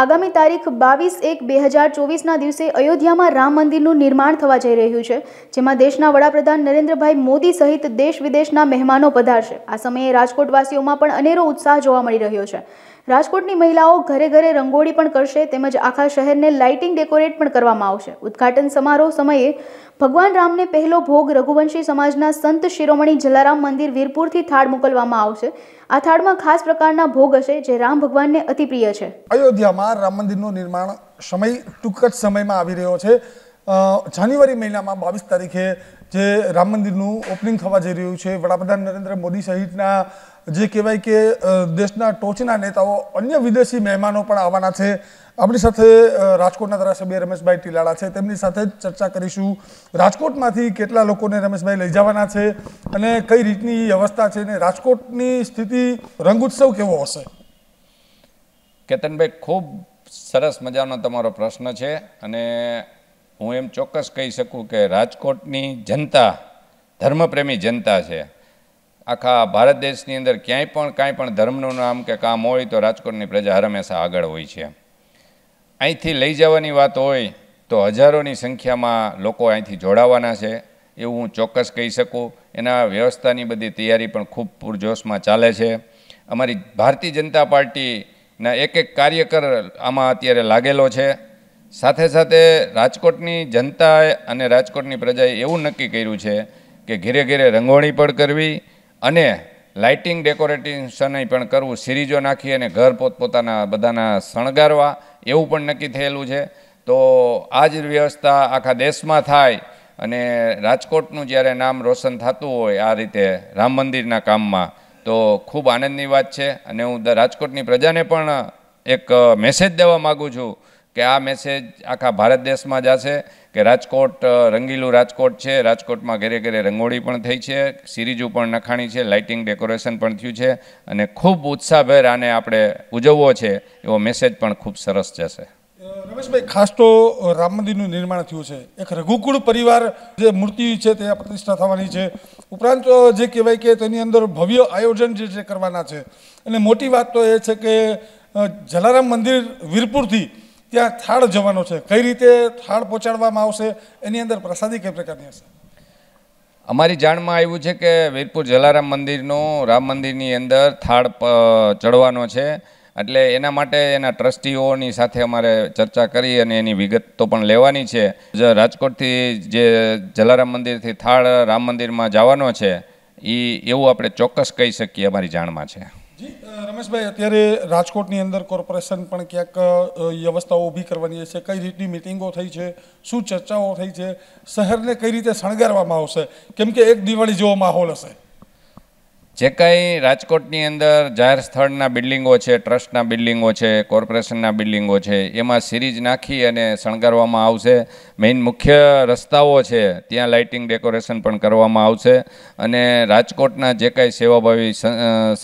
આગામી તારીખ બાવીસ એક બે હજાર ચોવીસના દિવસે અયોધ્યામાં રામ મંદિરનું નિર્માણ થવા જઈ રહ્યું છે જેમાં દેશના વડાપ્રધાન નરેન્દ્રભાઈ મોદી સહિત દેશ વિદેશના મહેમાનો પધારશે આ સમયે રાજકોટવાસીઓમાં પણ અનેરો ઉત્સાહ જોવા મળી રહ્યો છે રાજકોટની મહિલાઓ ઘરે ઘરે રંગોળી પણ કરશે તેમજ આખા શહેરને લાઇટિંગ ડેકોરેટ પણ કરવામાં આવશે ઉદ્ઘાટન સમારોહ સમયે ભગવાન રામને પહેલો ભોગ રઘુવંશી સમાજના સંત શિરોમણી જલારામ મંદિર વીરપુરથી થાળ મોકલવામાં આવશે આ થાળમાં ખાસ પ્રકારના ભોગ હશે જે રામ ભગવાનને અતિપ્રિય છે અયોધ્યામાં રામ મંદિરનું નિર્માણ સમય ટૂંક જ સમયમાં આવી રહ્યો છે જાન્યુઆરી મહિનામાં બાવીસ તારીખે જે રામ મંદિરનું ઓપનિંગ થવા જઈ રહ્યું છે વડાપ્રધાન નરેન્દ્ર મોદી સહિતના જે કહેવાય કે દેશના ટોચના નેતાઓ અન્ય વિદેશી મહેમાનો પણ આવવાના છે આપણી સાથે રાજકોટના ધારાસભ્ય રમેશભાઈ ટીલાળા છે તેમની સાથે જ ચર્ચા કરીશું રાજકોટમાંથી કેટલા લોકોને રમેશભાઈ લઈ જવાના છે અને કઈ રીતની વ્યવસ્થા છે ને રાજકોટની સ્થિતિ રંગોત્સવ કેવો હશે કેતનભાઈ ખૂબ સરસ મજાનો તમારો પ્રશ્ન છે અને હું એમ ચોક્કસ કહી શકું કે રાજકોટની જનતા ધર્મપ્રેમી જનતા છે આખા ભારત દેશની અંદર ક્યાંય પણ કાંઈ પણ ધર્મનું નામ કે કામ હોય તો રાજકોટની પ્રજા હંમેશા આગળ હોય છે અહીંથી લઈ જવાની વાત હોય તો હજારોની સંખ્યામાં લોકો અહીંથી જોડાવાના છે એવું હું ચોક્કસ કહી શકું એના વ્યવસ્થાની બધી તૈયારી પણ ખૂબ પૂરજોશમાં ચાલે છે અમારી ભારતીય જનતા પાર્ટીના એક એક કાર્યકર આમાં અત્યારે લાગેલો છે સાથે સાથે રાજકોટની જનતાએ અને રાજકોટની પ્રજાએ એવું નક્કી કર્યું છે કે ઘેરે ઘેરે રંગોળી પણ કરવી અને લાઇટિંગ ડેકોરેટિશને પણ કરવું સિરીજો નાખી અને ઘર પોતપોતાના બધાના શણગારવા એવું પણ નક્કી થયેલું છે તો આ જ વ્યવસ્થા આખા દેશમાં થાય અને રાજકોટનું જ્યારે નામ રોશન થતું હોય આ રીતે રામ મંદિરના કામમાં તો ખૂબ આનંદની વાત છે અને હું રાજકોટની પ્રજાને પણ એક મેસેજ દેવા માગું છું કે આ મેસેજ આખા ભારત દેશમાં જશે કે રાજકોટ રંગીલું રાજકોટ છે રાજકોટમાં ઘેરે ઘેરે રંગોળી પણ થઈ છે સિરીજો પણ નખાણી છે લાઇટિંગ ડેકોરેશન પણ થયું છે અને ખૂબ ઉત્સાહભેર આને આપણે ઉજવવો છે એવો મેસેજ પણ ખૂબ સરસ જશે રમેશભાઈ ખાસ તો રામ મંદિરનું નિર્માણ થયું છે એક રઘુકુળ પરિવાર જે મૂર્તિ છે તે પ્રતિષ્ઠા થવાની છે ઉપરાંત જે કહેવાય કે તેની અંદર ભવ્ય આયોજન જે છે કરવાના છે અને મોટી વાત તો એ છે કે જલારામ મંદિર વીરપુરથી ત્યાં થાળ જવાનો છે કઈ રીતે થાળ પહોંચાડવામાં આવશે એની અંદર પ્રસાદી કઈ પ્રકારની હશે અમારી જાણમાં આવ્યું છે કે વીરપુર જલારામ મંદિરનો રામ મંદિરની અંદર થાળ ચડવાનો છે એટલે એના માટે એના ટ્રસ્ટીઓની સાથે અમારે ચર્ચા કરી અને એની વિગત તો પણ લેવાની છે રાજકોટથી જે જલારામ મંદિરથી થાળ રામ મંદિરમાં જવાનો છે એ એવું આપણે ચોક્કસ કહી શકીએ અમારી જાણમાં છે રમેશભાઈ અત્યારે રાજકોટની અંદર કોર્પોરેશન પણ ક્યાંક વ્યવસ્થાઓ ઊભી કરવાની છે કઈ રીતની મિટિંગો થઈ છે શું ચર્ચાઓ થઈ છે શહેરને કઈ રીતે શણગારવામાં આવશે કેમ કે એક દિવાળી જેવો માહોલ હશે જે કાંઈ રાજકોટની અંદર જાહેર સ્થળના બિલ્ડિંગો છે ટ્રસ્ટના બિલ્ડિંગો છે કોર્પોરેશનના બિલ્ડિંગો છે એમાં સિરીઝ નાખી અને શણગારવામાં આવશે મેઇન મુખ્ય રસ્તાઓ છે ત્યાં લાઇટિંગ ડેકોરેશન પણ કરવામાં આવશે અને રાજકોટના જે કાંઈ સેવાભાવી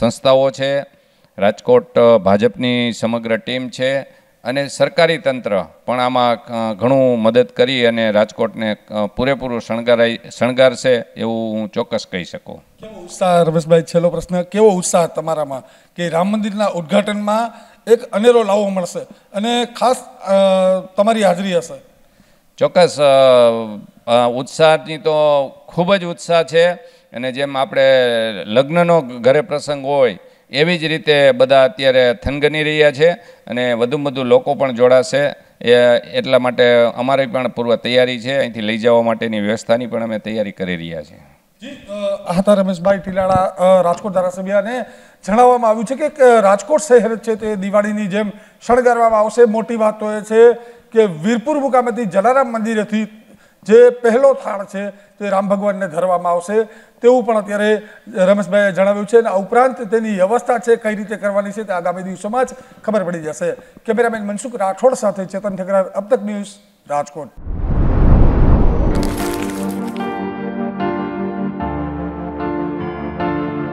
સંસ્થાઓ છે રાજકોટ ભાજપની સમગ્ર ટીમ છે અને સરકારી તંત્ર પણ આમાં ઘણું મદદ કરી અને રાજકોટને પૂરેપૂરું શણગારાઈ શણગારશે એવું હું ચોક્કસ કહી શકું કેવો ઉત્સાહ રમેશભાઈ છેલ્લો પ્રશ્ન કેવો ઉત્સાહ તમારામાં કે રામ મંદિરના ઉદ્ઘાટનમાં એક અનેરો લાવો મળશે અને ખાસ તમારી હાજરી હશે ચોક્કસ ઉત્સાહની તો ખૂબ જ ઉત્સાહ છે અને જેમ આપણે લગ્નનો ઘરે પ્રસંગ હોય એવી જ રીતે બધા અત્યારે થનગની રહ્યા છે અને વધુમાં વધુ લોકો પણ જોડાશે એ એટલા માટે અમારી પણ પૂર્વ તૈયારી છે અહીંથી લઈ જવા માટેની વ્યવસ્થાની પણ અમે તૈયારી કરી રહ્યા છીએ હતા રમેશભાઈ ટીલાળા રાજકોટ ધારાસભ્યને જણાવવામાં આવ્યું છે કે રાજકોટ શહેર છે તે દિવાળીની જેમ શણગારવામાં આવશે મોટી વાત તો એ છે કે વીરપુર મુકામેથી જલારામ મંદિરેથી જે પહેલો થાળ છે તે રામ ભગવાનને ધરવામાં આવશે તેવું પણ અત્યારે રમેશભાઈએ જણાવ્યું છે અને આ ઉપરાંત તેની વ્યવસ્થા છે કઈ રીતે કરવાની છે તે આગામી દિવસોમાં જ ખબર પડી જશે કેમેરામેન મનસુખ રાઠોડ સાથે ચેતન ઠેકરા અબતક ન્યૂઝ રાજકોટ